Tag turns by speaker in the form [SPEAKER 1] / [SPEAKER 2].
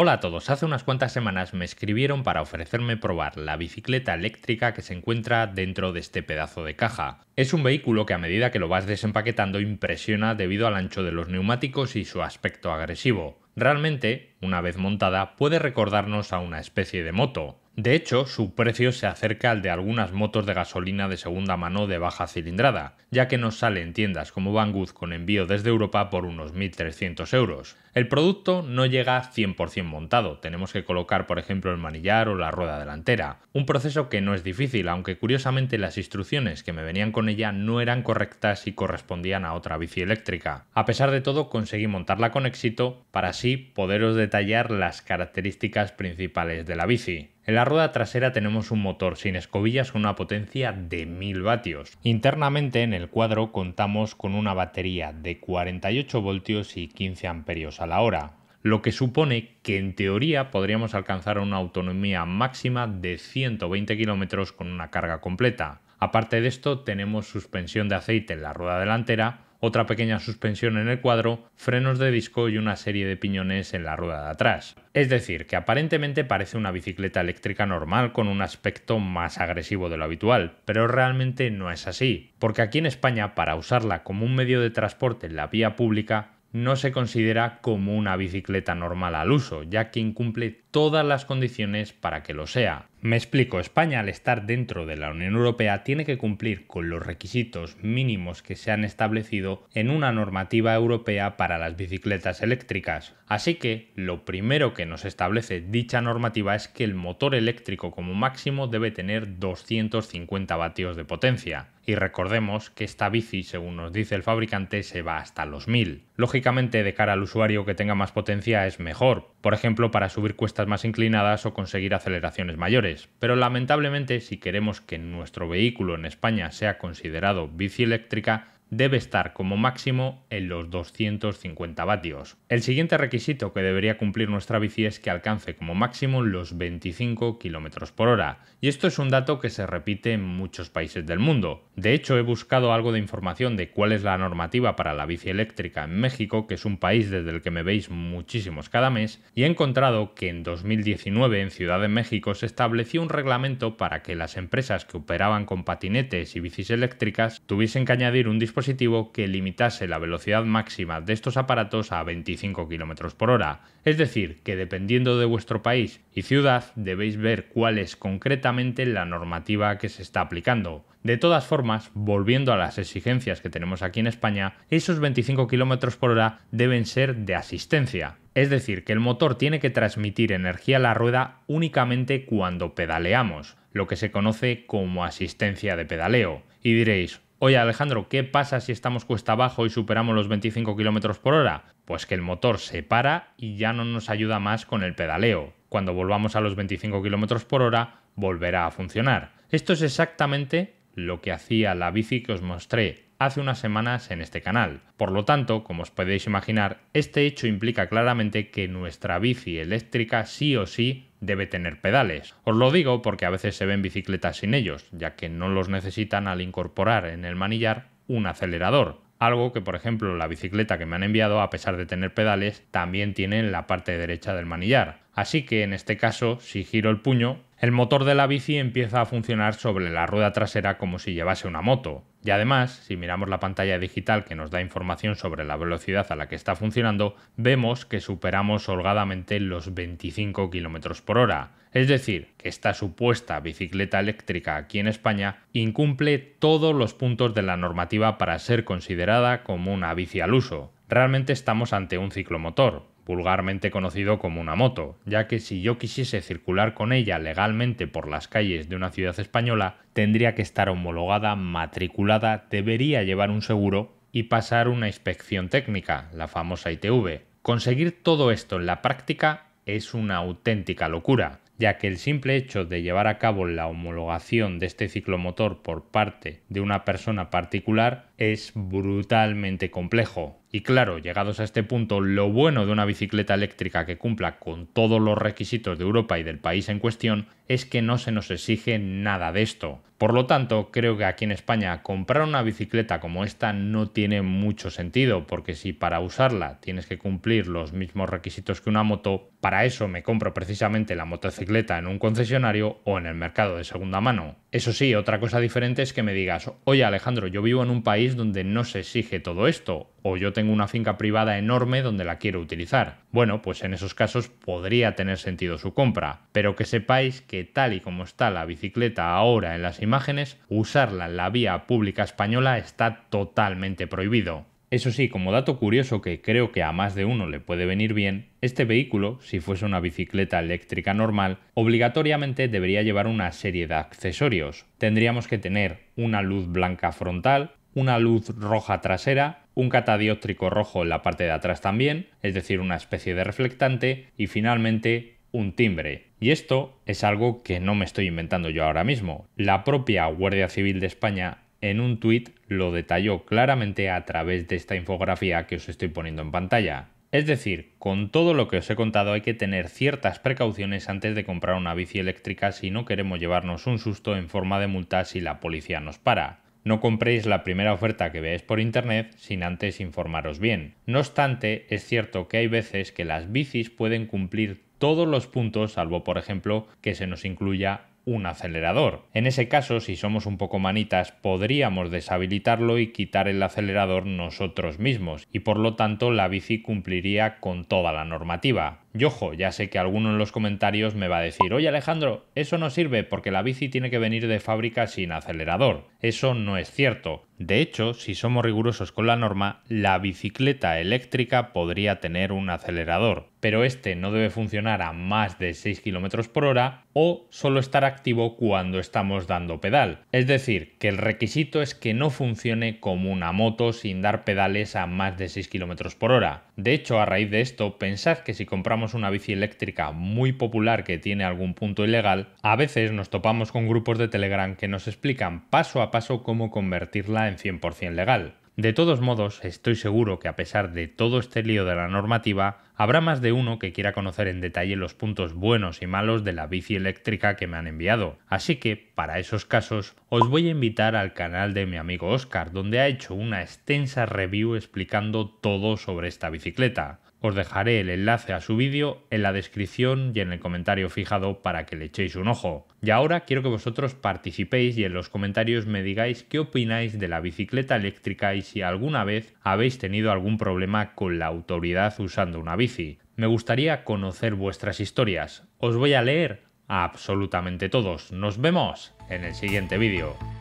[SPEAKER 1] Hola a todos, hace unas cuantas semanas me escribieron para ofrecerme probar la bicicleta eléctrica que se encuentra dentro de este pedazo de caja. Es un vehículo que a medida que lo vas desempaquetando impresiona debido al ancho de los neumáticos y su aspecto agresivo. Realmente, una vez montada, puede recordarnos a una especie de moto. De hecho, su precio se acerca al de algunas motos de gasolina de segunda mano de baja cilindrada, ya que nos sale en tiendas como Banggood con envío desde Europa por unos 1.300 euros. El producto no llega 100% montado, tenemos que colocar por ejemplo el manillar o la rueda delantera, un proceso que no es difícil, aunque curiosamente las instrucciones que me venían con ella no eran correctas y correspondían a otra bici eléctrica. A pesar de todo, conseguí montarla con éxito para así poderos detallar las características principales de la bici. En la rueda trasera tenemos un motor sin escobillas con una potencia de 1000 vatios. Internamente en el cuadro contamos con una batería de 48 voltios y 15 amperios a la hora, lo que supone que en teoría podríamos alcanzar una autonomía máxima de 120 km con una carga completa. Aparte de esto, tenemos suspensión de aceite en la rueda delantera otra pequeña suspensión en el cuadro, frenos de disco y una serie de piñones en la rueda de atrás. Es decir, que aparentemente parece una bicicleta eléctrica normal con un aspecto más agresivo de lo habitual, pero realmente no es así, porque aquí en España para usarla como un medio de transporte en la vía pública no se considera como una bicicleta normal al uso, ya que incumple todas las condiciones para que lo sea. Me explico, España al estar dentro de la Unión Europea tiene que cumplir con los requisitos mínimos que se han establecido en una normativa europea para las bicicletas eléctricas. Así que lo primero que nos establece dicha normativa es que el motor eléctrico como máximo debe tener 250 vatios de potencia. Y recordemos que esta bici, según nos dice el fabricante, se va hasta los 1000. Lógicamente, de cara al usuario que tenga más potencia es mejor, por ejemplo para subir cuestas más inclinadas o conseguir aceleraciones mayores. Pero lamentablemente, si queremos que nuestro vehículo en España sea considerado bici eléctrica, debe estar como máximo en los 250 vatios. El siguiente requisito que debería cumplir nuestra bici es que alcance como máximo los 25 km por hora, y esto es un dato que se repite en muchos países del mundo. De hecho, he buscado algo de información de cuál es la normativa para la bici eléctrica en México, que es un país desde el que me veis muchísimos cada mes, y he encontrado que en 2019 en Ciudad de México se estableció un reglamento para que las empresas que operaban con patinetes y bicis eléctricas tuviesen que añadir un dispositivo que limitase la velocidad máxima de estos aparatos a 25 km por hora. Es decir, que dependiendo de vuestro país y ciudad debéis ver cuál es concretamente la normativa que se está aplicando. De todas formas, volviendo a las exigencias que tenemos aquí en España, esos 25 km por hora deben ser de asistencia. Es decir, que el motor tiene que transmitir energía a la rueda únicamente cuando pedaleamos, lo que se conoce como asistencia de pedaleo. Y diréis, Oye Alejandro, ¿qué pasa si estamos cuesta abajo y superamos los 25 km por hora? Pues que el motor se para y ya no nos ayuda más con el pedaleo. Cuando volvamos a los 25 km por hora, volverá a funcionar. Esto es exactamente lo que hacía la bici que os mostré hace unas semanas en este canal. Por lo tanto, como os podéis imaginar, este hecho implica claramente que nuestra bici eléctrica sí o sí debe tener pedales. Os lo digo porque a veces se ven bicicletas sin ellos, ya que no los necesitan al incorporar en el manillar un acelerador. Algo que, por ejemplo, la bicicleta que me han enviado, a pesar de tener pedales, también tiene en la parte derecha del manillar. Así que en este caso, si giro el puño, el motor de la bici empieza a funcionar sobre la rueda trasera como si llevase una moto. Y además, si miramos la pantalla digital que nos da información sobre la velocidad a la que está funcionando, vemos que superamos holgadamente los 25 km por hora. Es decir, que esta supuesta bicicleta eléctrica aquí en España incumple todos los puntos de la normativa para ser considerada como una bici al uso. Realmente estamos ante un ciclomotor, vulgarmente conocido como una moto, ya que si yo quisiese circular con ella legalmente por las calles de una ciudad española, tendría que estar homologada, matriculada, debería llevar un seguro y pasar una inspección técnica, la famosa ITV. Conseguir todo esto en la práctica es una auténtica locura, ya que el simple hecho de llevar a cabo la homologación de este ciclomotor por parte de una persona particular es brutalmente complejo, y claro, llegados a este punto, lo bueno de una bicicleta eléctrica que cumpla con todos los requisitos de Europa y del país en cuestión es que no se nos exige nada de esto. Por lo tanto, creo que aquí en España comprar una bicicleta como esta no tiene mucho sentido, porque si para usarla tienes que cumplir los mismos requisitos que una moto, para eso me compro precisamente la motocicleta en un concesionario o en el mercado de segunda mano. Eso sí, otra cosa diferente es que me digas, oye Alejandro, yo vivo en un país donde no se exige todo esto, o yo tengo una finca privada enorme donde la quiero utilizar bueno, pues en esos casos podría tener sentido su compra, pero que sepáis que tal y como está la bicicleta ahora en las imágenes, usarla en la vía pública española está totalmente prohibido. Eso sí, como dato curioso que creo que a más de uno le puede venir bien, este vehículo, si fuese una bicicleta eléctrica normal, obligatoriamente debería llevar una serie de accesorios. Tendríamos que tener una luz blanca frontal, una luz roja trasera, un catadióptrico rojo en la parte de atrás también, es decir, una especie de reflectante, y finalmente un timbre. Y esto es algo que no me estoy inventando yo ahora mismo. La propia Guardia Civil de España en un tuit lo detalló claramente a través de esta infografía que os estoy poniendo en pantalla. Es decir, con todo lo que os he contado hay que tener ciertas precauciones antes de comprar una bici eléctrica si no queremos llevarnos un susto en forma de multa si la policía nos para. No compréis la primera oferta que veáis por internet sin antes informaros bien. No obstante, es cierto que hay veces que las bicis pueden cumplir todos los puntos, salvo por ejemplo que se nos incluya un acelerador. En ese caso, si somos un poco manitas, podríamos deshabilitarlo y quitar el acelerador nosotros mismos, y por lo tanto la bici cumpliría con toda la normativa. Y ojo, ya sé que alguno en los comentarios me va a decir, oye Alejandro, eso no sirve porque la bici tiene que venir de fábrica sin acelerador. Eso no es cierto. De hecho, si somos rigurosos con la norma, la bicicleta eléctrica podría tener un acelerador, pero este no debe funcionar a más de 6 km por hora o solo estar activo cuando estamos dando pedal. Es decir, que el requisito es que no funcione como una moto sin dar pedales a más de 6 km por hora. De hecho, a raíz de esto, pensad que si compramos una bici eléctrica muy popular que tiene algún punto ilegal, a veces nos topamos con grupos de Telegram que nos explican paso a paso cómo convertirla en 100% legal. De todos modos, estoy seguro que a pesar de todo este lío de la normativa, habrá más de uno que quiera conocer en detalle los puntos buenos y malos de la bici eléctrica que me han enviado. Así que, para esos casos, os voy a invitar al canal de mi amigo Oscar, donde ha hecho una extensa review explicando todo sobre esta bicicleta. Os dejaré el enlace a su vídeo en la descripción y en el comentario fijado para que le echéis un ojo. Y ahora quiero que vosotros participéis y en los comentarios me digáis qué opináis de la bicicleta eléctrica y si alguna vez habéis tenido algún problema con la autoridad usando una bici. Me gustaría conocer vuestras historias. Os voy a leer absolutamente todos. Nos vemos en el siguiente vídeo.